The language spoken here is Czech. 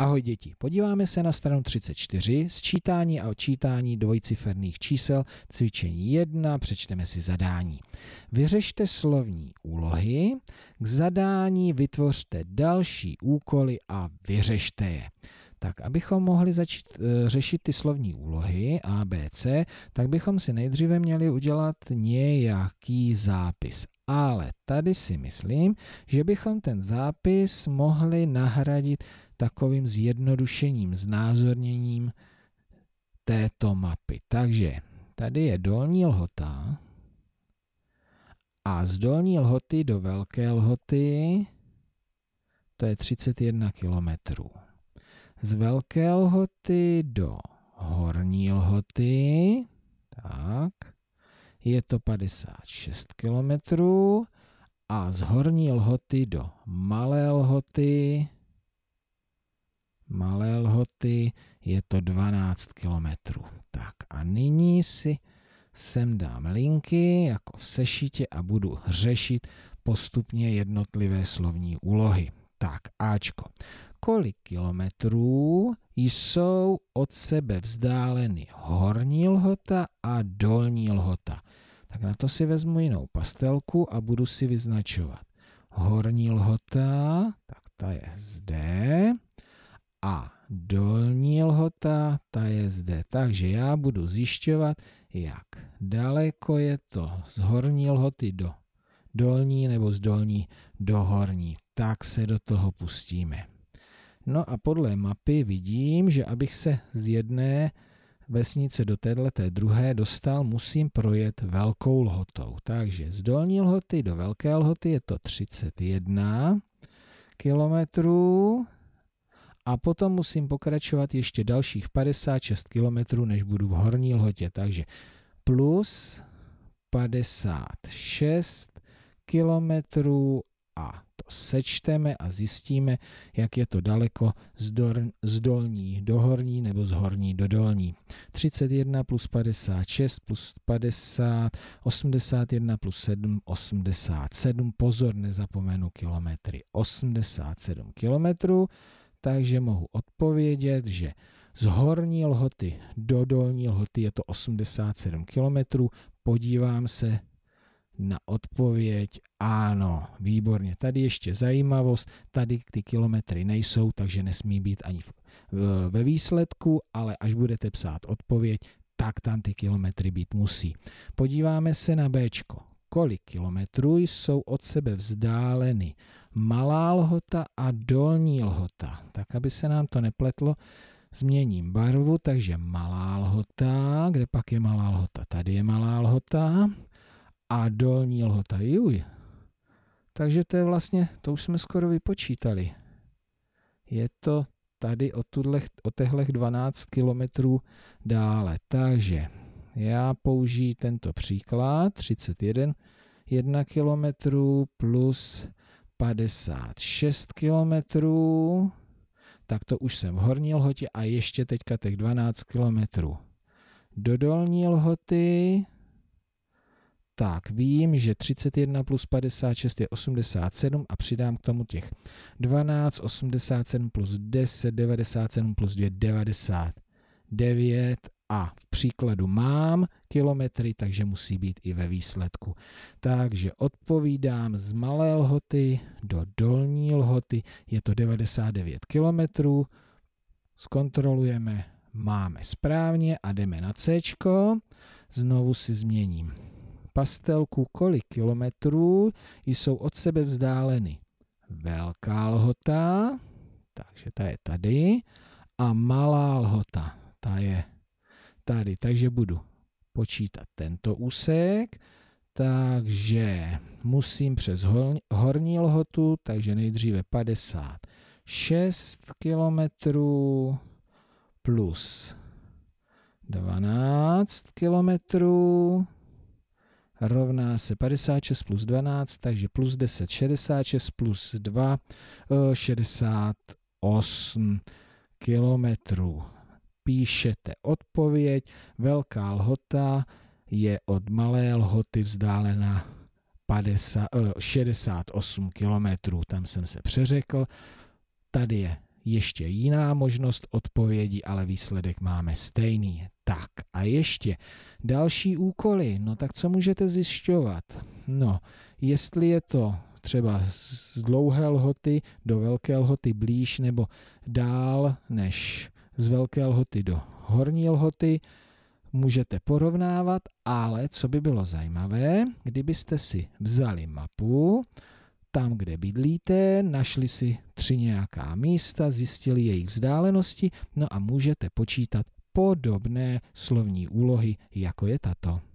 Ahoj děti, podíváme se na stranu 34, sčítání a odčítání dvojciferných čísel, cvičení 1, přečteme si zadání. Vyřešte slovní úlohy, k zadání vytvořte další úkoly a vyřešte je. Tak, abychom mohli začít e, řešit ty slovní úlohy A, B, C, tak bychom si nejdříve měli udělat nějaký zápis. Ale tady si myslím, že bychom ten zápis mohli nahradit takovým zjednodušením, znázorněním této mapy. Takže tady je dolní lhota a z dolní lhoty do velké lhoty to je 31 km. Z velké lhoty do horní lhoty tak, je to 56 kilometrů a z horní lhoty do malé lhoty Malé lhoty je to 12 kilometrů. Tak a nyní si sem dám linky jako v sešitě a budu řešit postupně jednotlivé slovní úlohy. Tak, Ačko. Kolik kilometrů jsou od sebe vzdáleny horní lhota a dolní lhota? Tak na to si vezmu jinou pastelku a budu si vyznačovat. Horní lhota, tak ta je zde a dolní lhota, ta je zde. Takže já budu zjišťovat, jak daleko je to z horní lhoty do dolní nebo z dolní do horní. Tak se do toho pustíme. No a podle mapy vidím, že abych se z jedné vesnice do této druhé dostal, musím projet velkou lhotou. Takže z dolní lhoty do velké lhoty je to 31 kilometrů a potom musím pokračovat ještě dalších 56 km, než budu v Horní lhotě. Takže plus 56 kilometrů a to sečteme a zjistíme, jak je to daleko z, dor, z dolní do horní nebo z horní do dolní. 31 plus 56 plus 50, 81 plus 7, 87, pozor, nezapomenu kilometry, 87 kilometrů takže mohu odpovědět, že z horní lhoty do dolní lhoty je to 87 km. Podívám se na odpověď ano, výborně. Tady ještě zajímavost, tady ty kilometry nejsou, takže nesmí být ani ve výsledku, ale až budete psát odpověď, tak tam ty kilometry být musí. Podíváme se na Bčko kolik kilometrů jsou od sebe vzdáleny malá lhota a dolní lhota. Tak, aby se nám to nepletlo, změním barvu, takže malá lhota, kde pak je malá lhota? Tady je malá lhota a dolní lhota, juj. Takže to je vlastně, to už jsme skoro vypočítali. Je to tady o tuhle, o těchto 12 kilometrů dále. Takže já použiji tento příklad, 31 km plus 56 km, tak to už jsem v horní lhotě a ještě teďka těch 12 km do dolní lhoty. Tak vím, že 31 plus 56 je 87 a přidám k tomu těch 12, 87 plus 10, 97 plus 2, 99 a v příkladu mám kilometry, takže musí být i ve výsledku. Takže odpovídám z malé lhoty do dolní lhoty, je to 99 kilometrů, zkontrolujeme, máme správně a jdeme na C. Znovu si změním pastelku, kolik kilometrů jsou od sebe vzdáleny. Velká lhota, takže ta je tady, a malá lhota, ta je tady, takže budu počítat tento úsek, takže musím přes horní lhotu, takže nejdříve 56 km plus 12 km rovná se 56 plus 12, takže plus 10, 66 plus 2, 68 eh, kilometrů píšete odpověď, velká lhota je od malé lhoty vzdálena 50, 68 km, tam jsem se přeřekl. Tady je ještě jiná možnost odpovědi, ale výsledek máme stejný. Tak a ještě další úkoly. No tak co můžete zjišťovat? No, jestli je to třeba z dlouhé lhoty do velké lhoty blíž nebo dál než z velké lhoty do horní lhoty můžete porovnávat, ale co by bylo zajímavé, kdybyste si vzali mapu, tam, kde bydlíte, našli si tři nějaká místa, zjistili jejich vzdálenosti, no a můžete počítat podobné slovní úlohy, jako je tato.